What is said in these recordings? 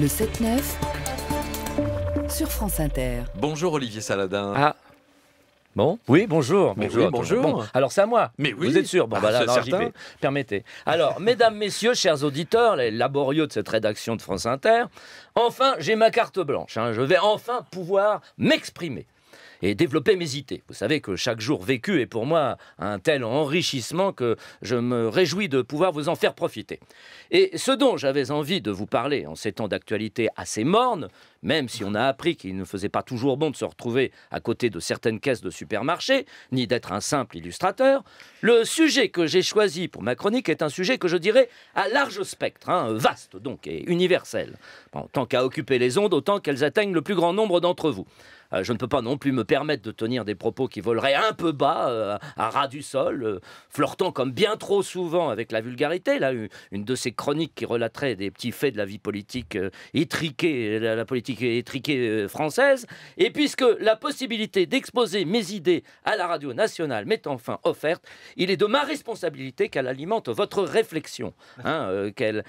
Le 7-9 sur France Inter. Bonjour Olivier Saladin. Ah. Bon Oui, bonjour. bonjour, bonjour. alors c'est à moi. Mais oui. Vous êtes sûr Bon, ah, bah, Permettez. Alors, mesdames, messieurs, chers auditeurs, les laborieux de cette rédaction de France Inter, enfin, j'ai ma carte blanche. Hein. Je vais enfin pouvoir m'exprimer et développer mes idées. Vous savez que chaque jour vécu est pour moi un tel enrichissement que je me réjouis de pouvoir vous en faire profiter. Et ce dont j'avais envie de vous parler en ces temps d'actualité assez morne, même si on a appris qu'il ne faisait pas toujours bon de se retrouver à côté de certaines caisses de supermarché, ni d'être un simple illustrateur, le sujet que j'ai choisi pour ma chronique est un sujet que je dirais à large spectre, hein, vaste donc et universel. tant qu'à occuper les ondes, autant qu'elles atteignent le plus grand nombre d'entre vous. Euh, je ne peux pas non plus me permettre de tenir des propos qui voleraient un peu bas, euh, à ras du sol, euh, flirtant comme bien trop souvent avec la vulgarité. Là, une de ces chroniques qui relaterait des petits faits de la vie politique étriquée, la politique étriquée euh, française. Et puisque la possibilité d'exposer mes idées à la radio nationale m'est enfin offerte, il est de ma responsabilité qu'elle alimente votre réflexion, hein, euh, qu'elle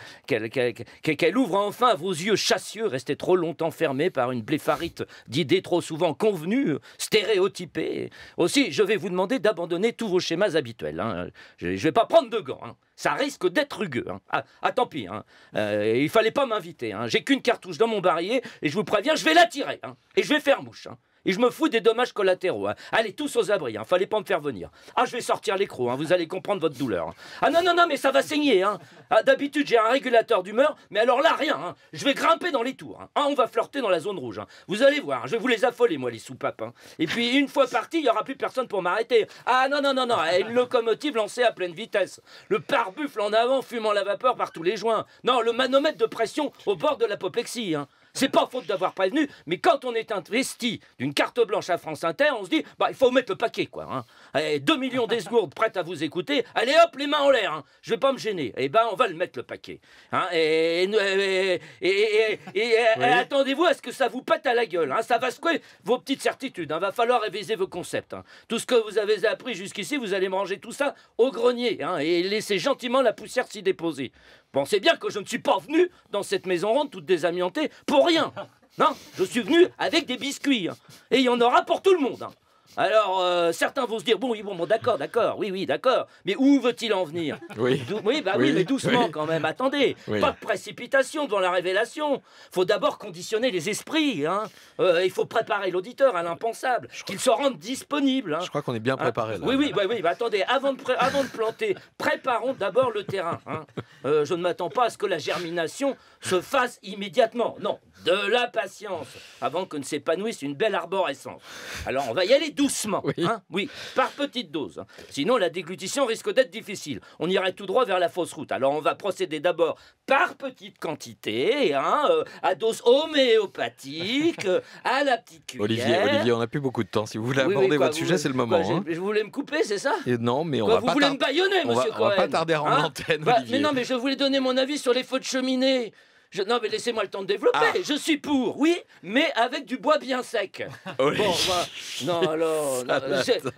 ouvre enfin vos yeux chassieux restés trop longtemps fermés par une blépharite d'idées trop souvent convenues, stéréotypées. Aussi, je vais vous demander d'abandonner tous vos schémas habituels. Hein. Je ne vais pas prendre de gants. Hein ça risque d'être rugueux. Hein. Ah, ah tant pis, hein. ne euh, il fallait pas m'inviter. Hein. J'ai qu'une cartouche dans mon barillet et je vous préviens, je vais la tirer. Hein. Et je vais faire mouche. Hein. Et je me fous des dommages collatéraux. Hein. Allez, tous aux abris, hein. fallait pas me faire venir. Ah, je vais sortir l'écrou, hein. vous allez comprendre votre douleur. Ah non, non, non, mais ça va saigner. Ah, d'habitude, j'ai un régulateur d'humeur, mais alors là, rien. Je vais grimper dans les tours. Ah, on va flirter dans la zone rouge. Vous allez voir, je vais vous les affoler, moi, les soupapes. Et puis, une fois parti, il n'y aura plus personne pour m'arrêter. Ah non, non, non, non, eh, une locomotive lancée à pleine vitesse. Le pare-buffle en avant fumant la vapeur par tous les joints. Non, le manomètre de pression au bord de l'apoplexie. C'est pas faute d'avoir prévenu, mais quand on est investi d'une carte blanche à France Inter, on se dit, bah, il faut mettre le paquet, quoi. 2 hein. eh, millions d'esgourdes prêtes à vous écouter, allez hop, les mains en l'air, hein. je vais pas me gêner. Eh ben, on va le mettre, le paquet. Hein. Et, et, euh, attendez-vous à ce que ça vous pète à la gueule. Hein. Ça va secouer vos petites certitudes. Va falloir réviser vos concepts. Tout ce que vous avez appris jusqu'ici, vous allez manger tout ça au grenier et laisser gentiment la poussière s'y déposer. Pensez bien que je ne suis pas venu dans cette maison ronde toute désamiantée pour rien. non. je suis venu avec des biscuits. Hein. Et il y en aura pour tout le monde. Hein. Alors, euh, certains vont se dire, bon, oui, bon, bon d'accord, d'accord, oui, oui, d'accord, mais où veut-il en venir oui. oui, bah, oui. mais doucement quand même, attendez, pas de précipitation devant la révélation. faut d'abord conditionner les esprits, hein. euh, il faut préparer l'auditeur à l'impensable, qu'il se rende disponible. Je crois qu'on est bien ah, préparé là. Oui, oui, bah, oui, bah attendez, avant de, avant de planter, préparons d'abord le terrain. Euh, je ne m'attends pas à ce que la germination se fasse immédiatement, non, de la patience avant que ne s'épanouisse une belle arborescence. Alors on va y aller doucement, oui, hein, par petite dose. Hein. Sinon la déglutition risque d'être difficile. On irait tout droit vers la fausse route. Alors on va procéder d'abord par petite quantité, hein, euh, à dose homéopathique, à la petite cuillère. Olivier, Olivier, on n'a plus beaucoup de temps. Si vous voulez aborder votre sujet, c'est le moment. Hein. je voulais me couper, c'est ça Non, mais on vous voulez me baïonner, monsieur On va pas tarder en antenne. Bah, mais non, mais je voulais donner mon avis sur les feux de cheminée non, mais laissez-moi le temps de développer. Ah. Je suis pour, oui, mais avec du bois bien sec. Bon, non, alors.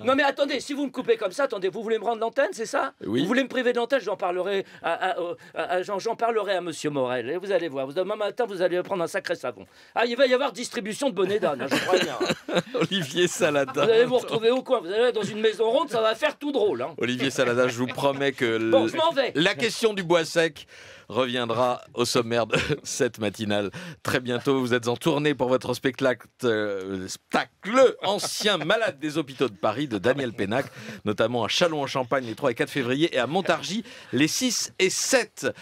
Non, mais attendez, si vous me coupez comme ça, attendez, vous voulez me rendre l'antenne, c'est ça oui. Vous voulez me priver d'antenne J'en parlerai à, à, j'en parlerai à Monsieur Morel. Et vous allez voir. Vous, demain matin, vous allez prendre un sacré savon. Ah, il va y avoir distribution de bonnets d'âne, hein, je crois bien. Hein. Olivier Salada. Vous allez vous retrouver au coin. Vous allez dans une maison ronde, ça va faire tout drôle. Hein. Olivier Salada, je vous promets que. La question du bois sec reviendra au sommaire de cette matinale. Très bientôt, vous êtes en tournée pour votre euh, spectacle, Ancien malade des hôpitaux de Paris de Daniel Pénac, notamment à Châlons-en-Champagne les 3 et 4 février et à Montargis les 6 et 7.